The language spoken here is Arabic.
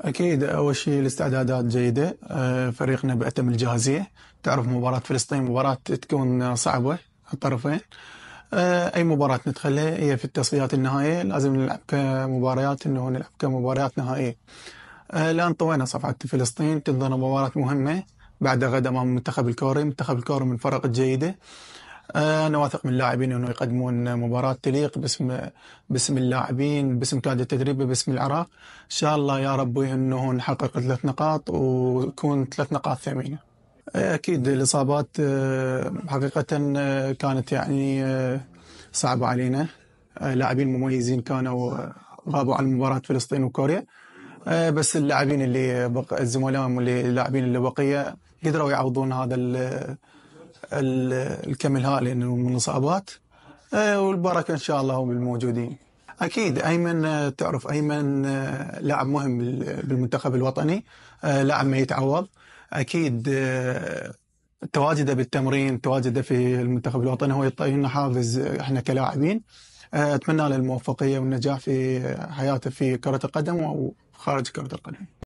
اكيد اول شيء الاستعدادات جيده آه، فريقنا باتم الجاهزيه تعرف مباراه فلسطين مباراه تكون صعبه الطرفين آه، اي مباراه ندخلها هي في التصفيات النهائيه لازم نلعب كمباريات انه نلعب كمباريات نهائيه آه، الان طوينا صفعه فلسطين تنظر مباراه مهمه بعد غد امام المنتخب الكوري المنتخب الكوري من الفرق الجيده آه، انا واثق من اللاعبين انه يقدمون مباراه تليق باسم باسم اللاعبين باسم كادر التدريبي باسم العراق ان شاء الله يا رب انه نحقق ثلاث نقاط ويكون ثلاث نقاط ثمينه آه، اكيد الاصابات آه، حقيقه كانت يعني صعبه علينا لاعبين مميزين كانوا غابوا عن مباراه فلسطين وكوريا بس اللاعبين اللي بق... الزملاء واللاعبين اللي بقيه قدروا يعوضون هذا الكم الهائل من الاصابات إيه، والبركه ان شاء الله بالموجودين. اكيد ايمن آه، تعرف ايمن آه، لاعب مهم بالمنتخب الوطني آه، لاعب ما يتعوض اكيد تواجده بالتمرين تواجده في المنتخب الوطني هو يعطينا حافز احنا كلاعبين اتمنى له الموفقيه والنجاح في حياته في كره القدم او خارج كره القدم